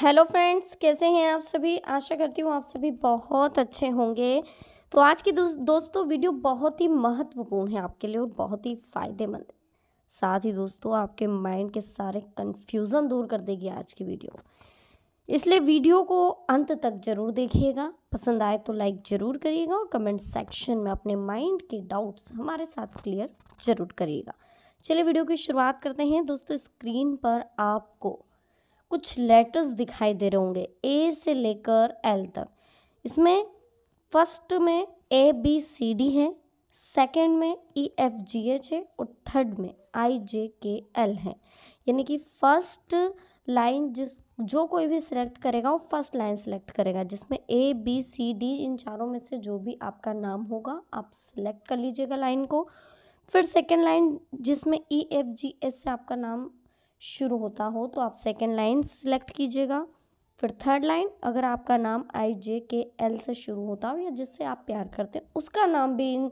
hello friends कैसे हैं आप सभी आशा करती हूँ आप सभी बहुत अच्छे होंगे तो आज की दोस्त, दोस्तों वीडियो बहुत ही महत्वपूर्ण है आपके लिए और बहुत ही फ़ायदेमंद है साथ ही दोस्तों आपके माइंड के सारे कन्फ्यूज़न दूर कर देगी आज की वीडियो इसलिए वीडियो को अंत तक ज़रूर देखिएगा पसंद आए तो लाइक ज़रूर करिएगा और कमेंट सेक्शन में अपने माइंड के डाउट्स हमारे साथ क्लियर ज़रूर करिएगा चलिए वीडियो की शुरुआत करते हैं दोस्तों स्क्रीन पर आपको कुछ लेटर्स दिखाई दे रहे होंगे ए से लेकर एल तक इसमें फर्स्ट में ए बी सी डी है सेकंड में ई एफ जी एच है और थर्ड में आई जे के एल है यानी कि फर्स्ट लाइन जिस जो कोई भी सिलेक्ट करेगा वो फर्स्ट लाइन सिलेक्ट करेगा जिसमें ए बी सी डी इन चारों में से जो भी आपका नाम होगा आप सिलेक्ट कर लीजिएगा लाइन को फिर सेकेंड लाइन जिसमें ई एफ जी एस से आपका नाम शुरू होता हो तो आप सेकेंड लाइन सेलेक्ट कीजिएगा फिर थर्ड लाइन अगर आपका नाम आई जे के एल से शुरू होता हो या जिससे आप प्यार करते हैं उसका नाम भी इन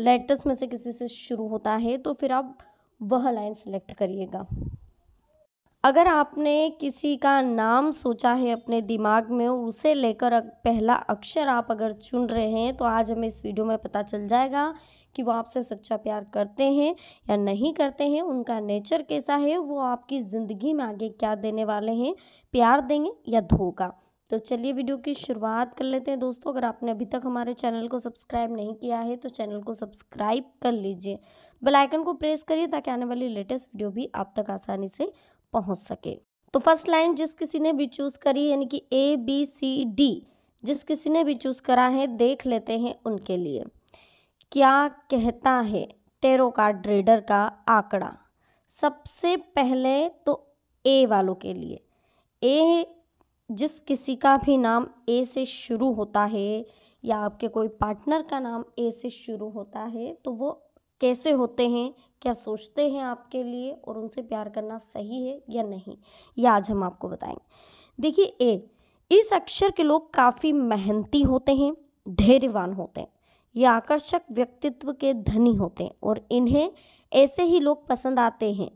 लेटर्स में से किसी से शुरू होता है तो फिर आप वह लाइन सेलेक्ट करिएगा अगर आपने किसी का नाम सोचा है अपने दिमाग में उसे लेकर पहला अक्षर आप अगर चुन रहे हैं तो आज हमें इस वीडियो में पता चल जाएगा कि वो आपसे सच्चा प्यार करते हैं या नहीं करते हैं उनका नेचर कैसा है वो आपकी ज़िंदगी में आगे क्या देने वाले हैं प्यार देंगे या धोखा तो चलिए वीडियो की शुरुआत कर लेते हैं दोस्तों अगर आपने अभी तक हमारे चैनल को सब्सक्राइब नहीं किया है तो चैनल को सब्सक्राइब कर लीजिए बेल आइकन को प्रेस करिए ताकि आने वाली लेटेस्ट वीडियो भी आप तक आसानी से पहुंच सके तो फर्स्ट लाइन जिस किसी ने भी चूज करी यानी कि ए बी सी डी जिस किसी ने भी चूज करा है देख लेते हैं उनके लिए क्या कहता है टेरो का ट्रेडर का आंकड़ा सबसे पहले तो ए वालों के लिए ए जिस किसी का भी नाम ए से शुरू होता है या आपके कोई पार्टनर का नाम ए से शुरू होता है तो वो कैसे होते हैं क्या सोचते हैं आपके लिए और उनसे प्यार करना सही है या नहीं यह आज हम आपको बताएंगे देखिए ए इस अक्षर के लोग काफ़ी मेहनती होते हैं धैर्यवान होते हैं ये आकर्षक व्यक्तित्व के धनी होते हैं और इन्हें ऐसे ही लोग पसंद आते हैं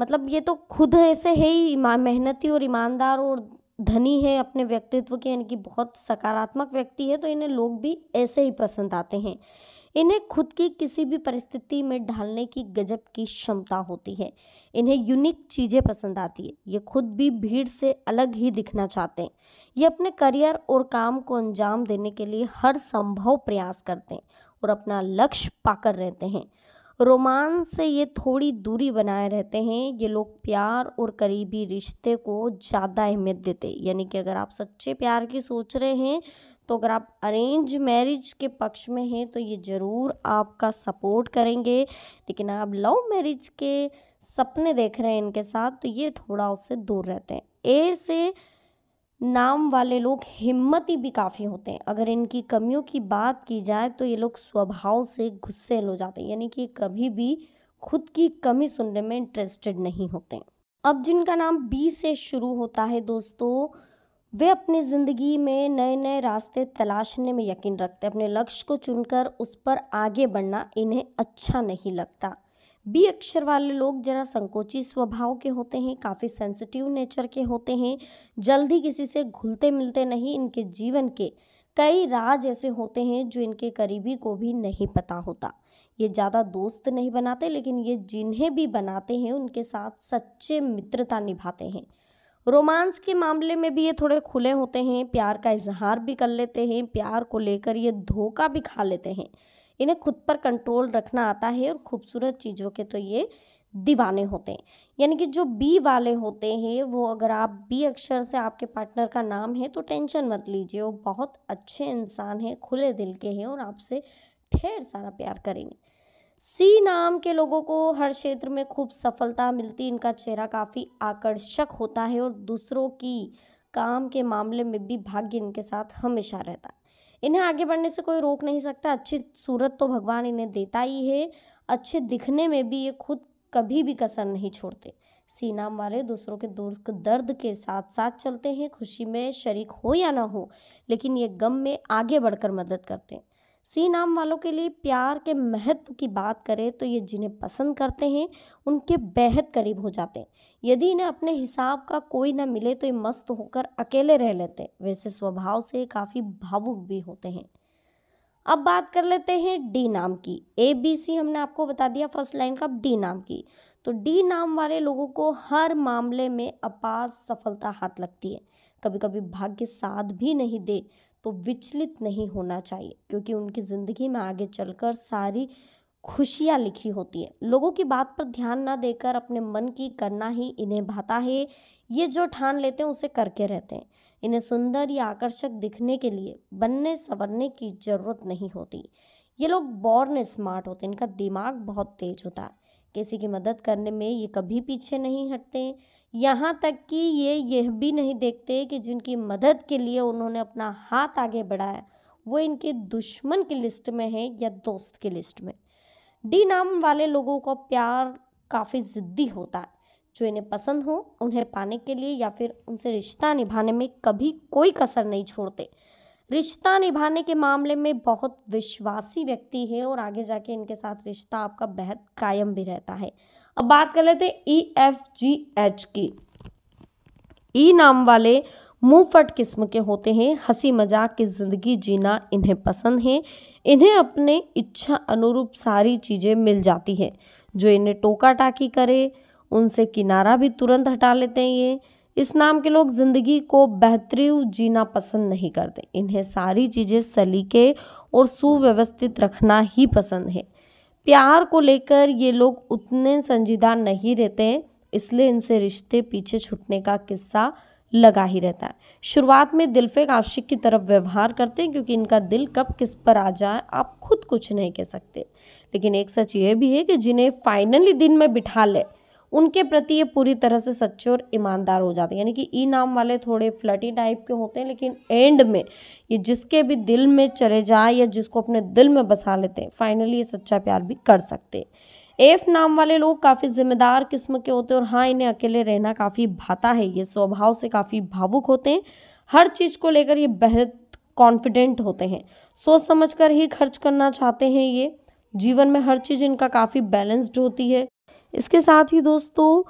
मतलब ये तो खुद ऐसे है ही मेहनती और ईमानदार और धनी है अपने व्यक्तित्व के यानी कि बहुत सकारात्मक व्यक्ति है तो इन्हें लोग भी ऐसे ही पसंद आते हैं इन्हें खुद की किसी भी परिस्थिति में ढालने की गजब की क्षमता होती है इन्हें यूनिक चीज़ें पसंद आती है ये खुद भी भीड़ से अलग ही दिखना चाहते हैं ये अपने करियर और काम को अंजाम देने के लिए हर संभव प्रयास करते हैं और अपना लक्ष्य पाकर रहते हैं रोमांस से ये थोड़ी दूरी बनाए रहते हैं ये लोग प्यार और करीबी रिश्ते को ज़्यादा अहमियत देते यानी कि अगर आप सच्चे प्यार की सोच रहे हैं तो अगर आप अरेंज मैरिज के पक्ष में हैं तो ये ज़रूर आपका सपोर्ट करेंगे लेकिन आप लव मैरिज के सपने देख रहे हैं इनके साथ तो ये थोड़ा उससे दूर रहते हैं ए से नाम वाले लोग हिम्मत ही भी काफ़ी होते हैं अगर इनकी कमियों की बात की जाए तो ये लोग स्वभाव से गुस्से हो जाते हैं यानी कि कभी भी खुद की कमी सुनने में इंटरेस्टेड नहीं होते अब जिनका नाम बी से शुरू होता है दोस्तों वे अपनी ज़िंदगी में नए नए रास्ते तलाशने में यकीन रखते अपने लक्ष्य को चुनकर उस पर आगे बढ़ना इन्हें अच्छा नहीं लगता बी अक्षर वाले लोग जरा संकोचित स्वभाव के होते हैं काफ़ी सेंसिटिव नेचर के होते हैं जल्दी किसी से घुलते मिलते नहीं इनके जीवन के कई राज ऐसे होते हैं जो इनके करीबी को भी नहीं पता होता ये ज़्यादा दोस्त नहीं बनाते लेकिन ये जिन्हें भी बनाते हैं उनके साथ सच्चे मित्रता निभाते हैं रोमांस के मामले में भी ये थोड़े खुले होते हैं प्यार का इजहार भी कर लेते हैं प्यार को लेकर ये धोखा भी खा लेते हैं इन्हें खुद पर कंट्रोल रखना आता है और खूबसूरत चीज़ों के तो ये दीवाने होते हैं यानी कि जो बी वाले होते हैं वो अगर आप बी अक्षर से आपके पार्टनर का नाम है तो टेंशन मत लीजिए वो बहुत अच्छे इंसान हैं खुले दिल के हैं और आपसे ढेर सारा प्यार करेंगे सी नाम के लोगों को हर क्षेत्र में खूब सफलता मिलती इनका चेहरा काफ़ी आकर्षक होता है और दूसरों की काम के मामले में भी भाग्य इनके साथ हमेशा रहता है इन्हें आगे बढ़ने से कोई रोक नहीं सकता अच्छी सूरत तो भगवान इन्हें देता ही है अच्छे दिखने में भी ये खुद कभी भी कसर नहीं छोड़ते सी नाम वाले दूसरों के दुख दर्द के साथ साथ चलते हैं खुशी में शरीक हो या ना हो लेकिन ये गम में आगे बढ़कर मदद करते हैं सी नाम वालों के लिए प्यार के महत्व की बात करें तो ये जिन्हें पसंद करते हैं उनके बेहद करीब हो जाते हैं यदि इन्हें अपने हिसाब का कोई ना मिले तो ये मस्त होकर अकेले रह लेते हैं वैसे स्वभाव से काफ़ी भावुक भी होते हैं अब बात कर लेते हैं डी नाम की ए बी सी हमने आपको बता दिया फर्स्ट लाइन का डी नाम की तो डी नाम वाले लोगों को हर मामले में अपार सफलता हाथ लगती है कभी कभी भाग्य साथ भी नहीं दे तो विचलित नहीं होना चाहिए क्योंकि उनकी ज़िंदगी में आगे चलकर सारी खुशियाँ लिखी होती है लोगों की बात पर ध्यान ना देकर अपने मन की करना ही इन्हें भाता है ये जो ठान लेते हैं उसे करके रहते हैं इन्हें सुंदर या आकर्षक दिखने के लिए बनने संवरने की ज़रूरत नहीं होती ये लोग बॉर्न स्मार्ट होते हैं इनका दिमाग बहुत तेज होता है किसी की मदद करने में ये कभी पीछे नहीं हटते यहाँ तक कि ये यह भी नहीं देखते कि जिनकी मदद के लिए उन्होंने अपना हाथ आगे बढ़ाया वो इनके दुश्मन की लिस्ट में है या दोस्त की लिस्ट में डी नाम वाले लोगों का प्यार काफ़ी ज़िद्दी होता है जो इन्हें पसंद हो उन्हें पाने के लिए या फिर उनसे रिश्ता निभाने में कभी कोई कसर नहीं छोड़ते रिश्ता निभाने के मामले में बहुत विश्वासी व्यक्ति है और आगे जाके इनके साथ रिश्ता आपका बेहद कायम भी रहता है अब बात कर लेते ई एफ जी एच की ई e नाम वाले फट किस्म के होते हैं हंसी मजाक की ज़िंदगी जीना इन्हें पसंद है इन्हें अपने इच्छा अनुरूप सारी चीज़ें मिल जाती है जो इन्हें टोका टाकी करे उनसे किनारा भी तुरंत हटा लेते हैं ये इस नाम के लोग ज़िंदगी को बेहतरीन जीना पसंद नहीं करते इन्हें सारी चीज़ें सलीके और सुव्यवस्थित रखना ही पसंद है प्यार को लेकर ये लोग उतने संजीदा नहीं रहते इसलिए इनसे रिश्ते पीछे छूटने का किस्सा लगा ही रहता है शुरुआत में दिलफेक आशिक की तरफ व्यवहार करते हैं क्योंकि इनका दिल कब किस पर आ जाए आप खुद कुछ नहीं कह सकते लेकिन एक सच ये भी है कि जिन्हें फाइनली दिन में बिठा ले उनके प्रति ये पूरी तरह से सच्चे और ईमानदार हो जाते हैं यानी कि ई नाम वाले थोड़े फ्लटी टाइप के होते हैं लेकिन एंड में ये जिसके भी दिल में चले जाए या जिसको अपने दिल में बसा लेते हैं फाइनली ये सच्चा प्यार भी कर सकते हैं एफ नाम वाले लोग काफ़ी जिम्मेदार किस्म के होते हैं और हाँ इन्हें अकेले रहना काफ़ी भाता है ये स्वभाव से काफ़ी भावुक होते हैं हर चीज़ को लेकर ये बेहद कॉन्फिडेंट होते हैं सोच समझ कर ही खर्च करना चाहते हैं ये जीवन में हर चीज़ इनका काफ़ी बैलेंस्ड होती है इसके साथ ही दोस्तों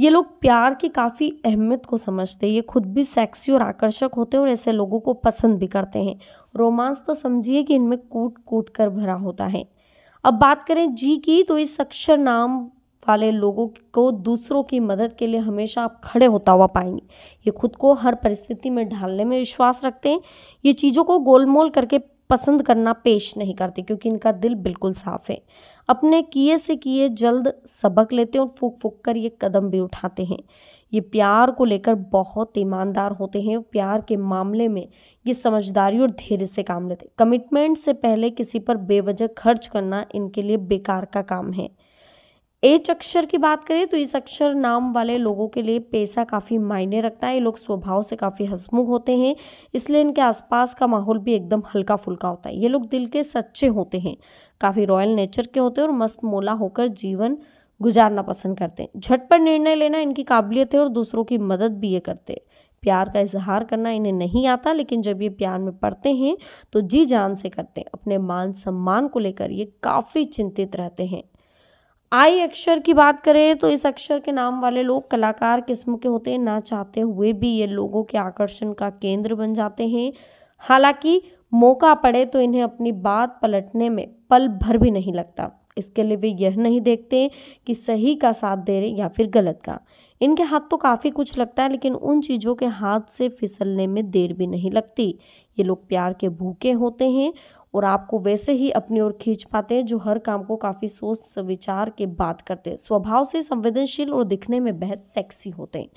ये लोग प्यार की काफ़ी अहमियत को समझते हैं ये खुद भी सेक्सी और आकर्षक होते हैं और ऐसे लोगों को पसंद भी करते हैं रोमांस तो समझिए कि इनमें कूट कूट कर भरा होता है अब बात करें जी की तो इस अक्षर नाम वाले लोगों को दूसरों की मदद के लिए हमेशा आप खड़े होता हुआ पाएंगे ये खुद को हर परिस्थिति में ढालने में विश्वास रखते हैं ये चीज़ों को गोलमोल करके पसंद करना पेश नहीं करते क्योंकि इनका दिल बिल्कुल साफ़ है अपने किए से किए जल्द सबक लेते हैं और फूक फूक कर ये कदम भी उठाते हैं ये प्यार को लेकर बहुत ईमानदार होते हैं प्यार के मामले में ये समझदारी और धैर्य से काम लेते हैं कमिटमेंट से पहले किसी पर बेवजह खर्च करना इनके लिए बेकार का काम है एच अक्षर की बात करें तो इस अक्षर नाम वाले लोगों के लिए पैसा काफ़ी मायने रखता है ये लोग स्वभाव से काफ़ी हसमुख होते हैं इसलिए इनके आसपास का माहौल भी एकदम हल्का फुल्का होता है ये लोग दिल के सच्चे होते हैं काफ़ी रॉयल नेचर के होते हैं और मस्त मोला होकर जीवन गुजारना पसंद करते हैं झटपट निर्णय लेना इनकी काबिलियत है और दूसरों की मदद भी ये करते हैं प्यार का इजहार करना इन्हें नहीं आता लेकिन जब ये प्यार में पड़ते हैं तो जी जान से करते हैं अपने मान सम्मान को लेकर ये काफ़ी चिंतित रहते हैं आई अक्षर की बात करें तो इस अक्षर के नाम वाले लोग कलाकार किस्म के होते हैं ना चाहते हुए भी ये लोगों के आकर्षण का केंद्र बन जाते हैं हालांकि मौका पड़े तो इन्हें अपनी बात पलटने में पल भर भी नहीं लगता इसके लिए वे यह नहीं देखते कि सही का साथ दे रहे या फिर गलत का इनके हाथ तो काफ़ी कुछ लगता है लेकिन उन चीज़ों के हाथ से फिसलने में देर भी नहीं लगती ये लोग प्यार के भूखे होते हैं और आपको वैसे ही अपनी ओर खींच पाते हैं जो हर काम को काफ़ी सोच विचार के बात करते हैं स्वभाव से संवेदनशील और दिखने में बेहद सेक्सी होते हैं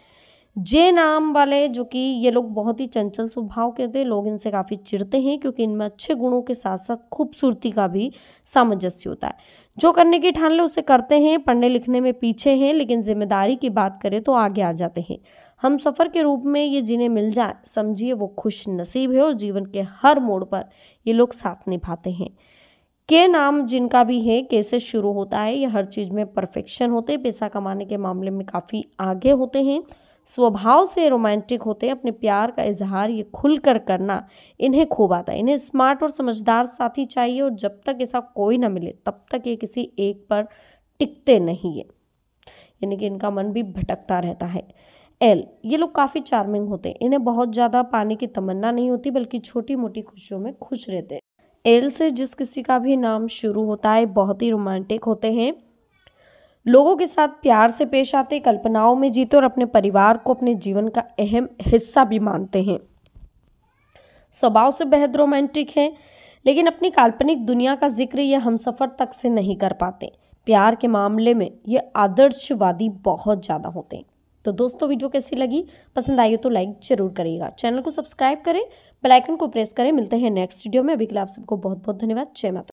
जे नाम वाले जो कि ये लोग बहुत ही चंचल स्वभाव के होते हैं लोग इनसे काफ़ी चिढ़ते हैं क्योंकि इनमें अच्छे गुणों के साथ साथ खूबसूरती का भी सामंजस्य होता है जो करने की ठान ले उसे करते हैं पढ़ने लिखने में पीछे हैं लेकिन जिम्मेदारी की बात करें तो आगे आ जाते हैं हम सफ़र के रूप में ये जिन्हें मिल जाए समझिए वो खुश नसीब है और जीवन के हर मोड़ पर ये लोग साथ निभाते हैं के नाम जिनका भी है कैसे शुरू होता है ये हर चीज़ में परफेक्शन होते हैं पैसा कमाने के मामले में काफ़ी आगे होते हैं स्वभाव से रोमांटिक होते हैं अपने प्यार का इजहार ये खुलकर करना इन्हें खूब आता है इन्हें स्मार्ट और समझदार साथी चाहिए और जब तक ऐसा कोई ना मिले तब तक ये किसी एक पर टिकते नहीं है यानी कि इनका मन भी भटकता रहता है एल ये लोग काफ़ी चार्मिंग होते हैं इन्हें बहुत ज़्यादा पाने की तमन्ना नहीं होती बल्कि छोटी मोटी खुशियों में खुश रहते हैं एल से जिस किसी का भी नाम शुरू होता है बहुत ही रोमांटिक होते हैं लोगों के साथ प्यार से पेश आते कल्पनाओं में जीते और अपने परिवार को अपने जीवन का अहम हिस्सा भी मानते हैं स्वभाव से बेहद रोमांटिक हैं लेकिन अपनी काल्पनिक दुनिया का जिक्र ये हम सफ़र तक से नहीं कर पाते प्यार के मामले में ये आदर्शवादी बहुत ज़्यादा होते हैं तो दोस्तों वीडियो कैसी लगी पसंद आई हो तो लाइक जरूर करिएगा चैनल को सब्सक्राइब करें बेल आइकन को प्रेस करें मिलते हैं नेक्स्ट वीडियो में अभी के लिए आप सबको बहुत बहुत धन्यवाद जय माता